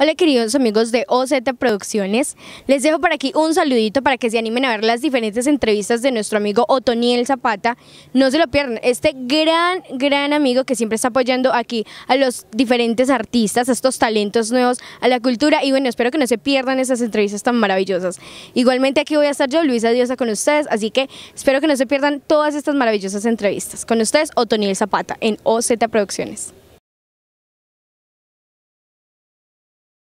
Hola queridos amigos de OZ Producciones, les dejo por aquí un saludito para que se animen a ver las diferentes entrevistas de nuestro amigo Otoniel Zapata, no se lo pierdan, este gran, gran amigo que siempre está apoyando aquí a los diferentes artistas, a estos talentos nuevos, a la cultura y bueno, espero que no se pierdan esas entrevistas tan maravillosas. Igualmente aquí voy a estar yo, Luisa Diosa, con ustedes, así que espero que no se pierdan todas estas maravillosas entrevistas. Con ustedes, Otoniel Zapata en OZ Producciones.